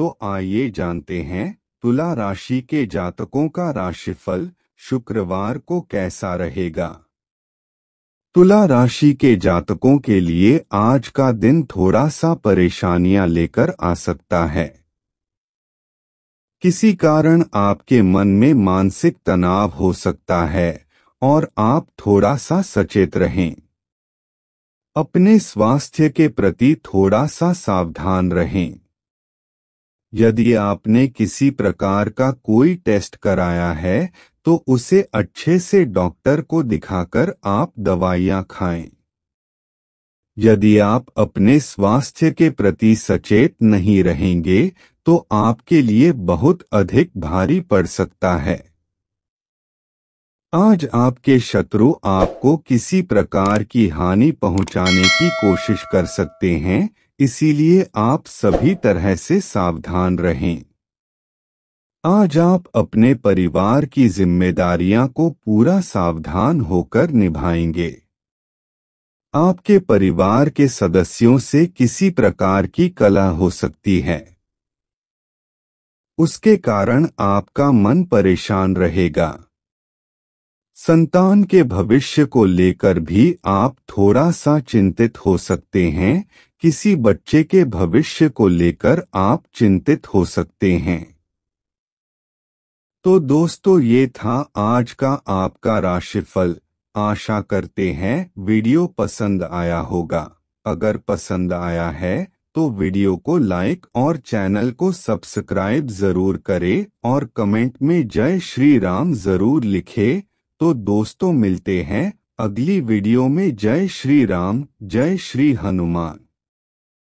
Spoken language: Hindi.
तो आइए जानते हैं तुला राशि के जातकों का राशिफल शुक्रवार को कैसा रहेगा तुला राशि के जातकों के लिए आज का दिन थोड़ा सा परेशानियां लेकर आ सकता है किसी कारण आपके मन में मानसिक तनाव हो सकता है और आप थोड़ा सा सचेत रहें अपने स्वास्थ्य के प्रति थोड़ा सा सावधान रहें यदि आपने किसी प्रकार का कोई टेस्ट कराया है तो उसे अच्छे से डॉक्टर को दिखाकर आप दवाइयां खाएं। यदि आप अपने स्वास्थ्य के प्रति सचेत नहीं रहेंगे तो आपके लिए बहुत अधिक भारी पड़ सकता है आज आपके शत्रु आपको किसी प्रकार की हानि पहुंचाने की कोशिश कर सकते हैं इसीलिए आप सभी तरह से सावधान रहें आज आप अपने परिवार की जिम्मेदारियां को पूरा सावधान होकर निभाएंगे आपके परिवार के सदस्यों से किसी प्रकार की कला हो सकती है उसके कारण आपका मन परेशान रहेगा संतान के भविष्य को लेकर भी आप थोड़ा सा चिंतित हो सकते हैं किसी बच्चे के भविष्य को लेकर आप चिंतित हो सकते हैं तो दोस्तों ये था आज का आपका राशिफल आशा करते हैं वीडियो पसंद आया होगा अगर पसंद आया है तो वीडियो को लाइक और चैनल को सब्सक्राइब जरूर करें और कमेंट में जय श्री राम जरूर लिखें तो दोस्तों मिलते हैं अगली वीडियो में जय श्री राम जय श्री हनुमान